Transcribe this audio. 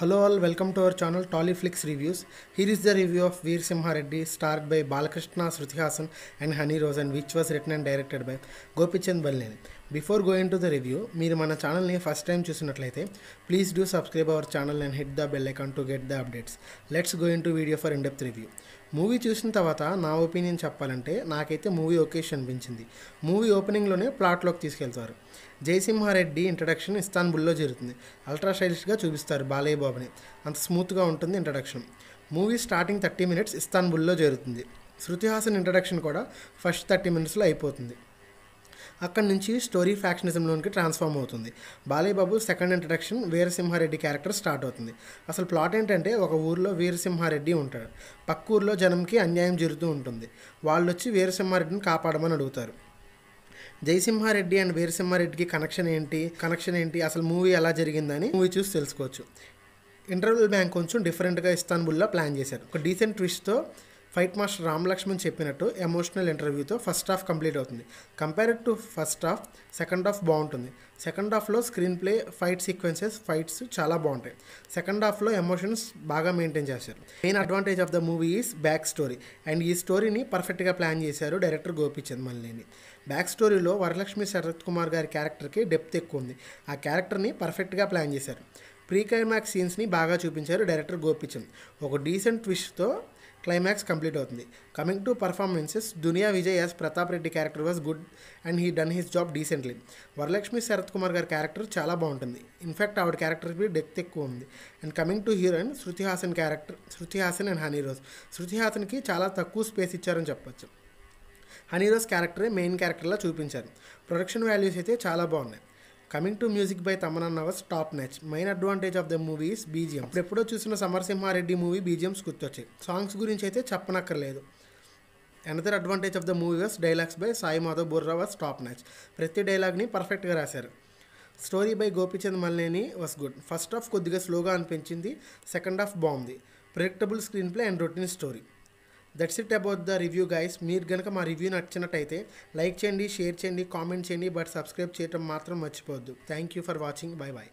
Hello all, welcome to our channel Tollyflix Reviews. Here is the review of Veer Simha Reddy starred by Balakrishna Sruti and honey Rosen which was written and directed by Gopichand Balneni. Before going to the review మీరు మన ఛానల్ని first time చూసినట్లయితే please do subscribe our channel and hit the bell icon to get the updates let's going to video for in depth review movie చూసిన తర్వాత నా opinion చెప్పాలంటే నాకైతే movie ఒకేషన్ అనిపించింది మూవీ ఓపెనింగ్లోనే ప్లాట్లోకి తీసుకెళ్తారు జయసింహారెడ్డి ఇంట్రడక్షన్ ఇస్తాన్బుల్లో జరుగుతుంది అల్ట్రా స్టైలిష్గా చూపిస్తారు బాలయ్య బాబుని అంత స్మూత్గా ఉంటుంది introduction movie starting thirty minutes ఇస్తాన్బుల్లో జరుగుతుంది శృతిహాసన్ ఇంట్రడక్షన్ కూడా ఫస్ట్ థర్టీ మినిట్స్లో అయిపోతుంది అక్కడి నుంచి స్టోరీ ఫ్యాక్షనిజంలోనికి ట్రాన్స్ఫార్మ్ అవుతుంది Balayya Babu second introduction Veerasimha Reddy character start అవుతుంది అసలు ప్లాట్ ఏంటంటే ఒక ఊర్లో వీరసింహారెడ్డి ఉంటాడు పక్క ఊర్లో జనంకి అన్యాయం జరుగుతూ ఉంటుంది వాళ్ళు వచ్చి వీరసింహారెడ్డిని కాపాడమని అడుగుతారు జయసింహారెడ్డి అండ్ వీరసింహారెడ్డికి కనెక్షన్ ఏంటి కనెక్షన్ ఏంటి అసలు మూవీ ఎలా జరిగిందని మూవీ చూసి తెలుసుకోవచ్చు ఇంటర్వ్యూల్ బ్యాంక్ కొంచెం డిఫరెంట్గా ఇస్తాన్బుల్లో ప్లాన్ చేశారు ఒక డీసెంట్ ట్విస్ట్తో ఫైట్ మాస్టర్ లక్ష్మణ్ చెప్పినట్టు ఎమోషనల్ ఇంటర్వ్యూతో ఫస్ట్ హాఫ్ కంప్లీట్ అవుతుంది compared to first half second half బాగుంటుంది సెకండ్ హాఫ్లో screen play fight sequences fights చాలా బాగుంటాయి సెకండ్ హాఫ్లో ఎమోషన్స్ బాగా మెయింటైన్ చేశారు main advantage of the movie is back story and ఈ స్టోరీని పర్ఫెక్ట్గా ప్లాన్ చేశారు డైరెక్టర్ గోపిచంద్ మల్లేని బ్యాక్ స్టోరీలో వరలక్ష్మి శరత్ కుమార్ గారి క్యారెక్టర్కి డెప్త్ ఎక్కువ ఉంది ఆ క్యారెక్టర్ని పర్ఫెక్ట్గా ప్లాన్ చేశారు ప్రీ క్లైమాక్స్ సీన్స్ని బాగా చూపించారు డైరెక్టర్ గోపిచంద్ ఒక డీసెంట్ విష్తో క్లైమాక్స్ కంప్లీట్ అవుతుంది coming to performances Duniya Vijay as Pratap Reddy character was good and he done his job decently Varalakshmi Sarath Kumar గారి క్యారెక్టర్ చాలా బాగుంటుంది ఇన్ఫ్యాక్ట్ ఆవిడ క్యారెక్టర్కి డెత్ ఎక్కువ ఉంది and coming to heroine Shruti Haasan character Shruti Haasan and Honey Rose Shruti హాసన్కి చాలా తక్కువ స్పేస్ ఇచ్చారని చెప్పొచ్చు హనీ రోజ్ క్యారెక్టరే మెయిన్ క్యారెక్టర్లా చూపించారు ప్రొడక్షన్ వాల్యూస్ అయితే చాలా బాగున్నాయి coming to music by Thaman ours top notch main advantage of the movie is BGM ఎప్పుడో చూసిన సమరసింహారెడ్డి మూవీ బీజిఎంస్ గుర్తొచ్చాయి సాంగ్స్ గురించి అయితే చెప్పనక్కర్లేదు another advantage of the movie was dialogues by Sai Madhav Borra was top notch ప్రతి డైలాగ్ని పర్ఫెక్ట్గా రాశారు story by Gopichand Malineni was good first half కొద్దిగా స్లోగా అనిపించింది సెకండ్ హాఫ్ బాగుంది predictable screen play and routine story that's it about the review guys మీరు కనుక మా రివ్యూ నచ్చినట్టయితే లైక్ చేయండి షేర్ చేయండి కామెంట్ చేయండి బట్ సబ్స్క్రైబ్ చేయటం మాత్రం మర్చిపోవద్దు thank you for watching bye bye